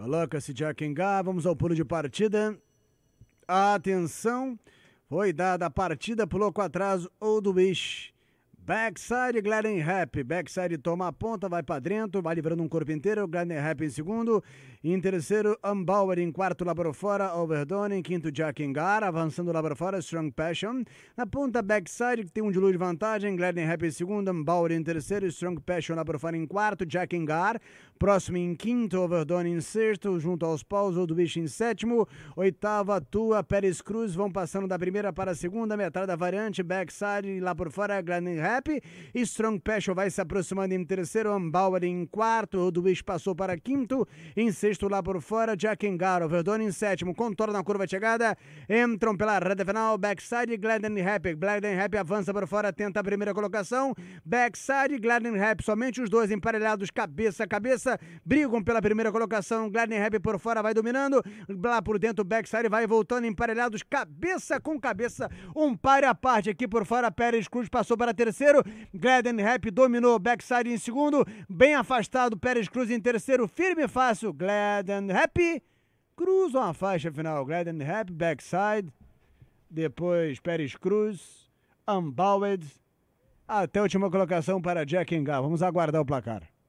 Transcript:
Coloca-se Jack Engá, vamos ao pulo de partida. Atenção, foi dada a partida, pulou com atraso ou do bicho. Backside, Glenn Rap. Backside toma a ponta, vai para dentro, vai livrando um corpo inteiro. Glenn Rap em segundo. Em terceiro, Umbauer. Em quarto, Labrofora, Overdone. Em quinto, Jack Engar. Avançando fora, Strong Passion. Na ponta, Backside, que tem um dilúvio de vantagem. Glenn Rap em segundo, Umbauer em terceiro. Strong Passion, fora em quarto. Jack Engar. Próximo em quinto, Overdone em sexto. Junto aos paus, do bicho em sétimo. Oitava, Tua, Pérez Cruz. Vão passando da primeira para a segunda. Metade da variante, Backside. Lá por fora, Glenn Rap. Strong Passion vai se aproximando em terceiro, Ambauer em quarto, Duiz passou para quinto, em sexto lá por fora, Jack Engaro, Verdone em sétimo, contorna a curva de chegada, entram pela reta final, backside, Gladden Happy, Gladden Happy avança por fora, tenta a primeira colocação, backside, Gladden Happy, somente os dois emparelhados, cabeça a cabeça, brigam pela primeira colocação, Gladden Happy por fora vai dominando, lá por dentro, backside vai voltando, emparelhados, cabeça com cabeça, um par a parte aqui por fora, Pérez Cruz passou para terceiro, terceiro, Gladden Rap dominou backside em segundo, bem afastado Pérez Cruz em terceiro, firme e fácil, Gladden Rap cruzam a faixa final, Gladden Rap, backside, depois Pérez Cruz, Unbowed, até a última colocação para Jack Engar. Vamos aguardar o placar.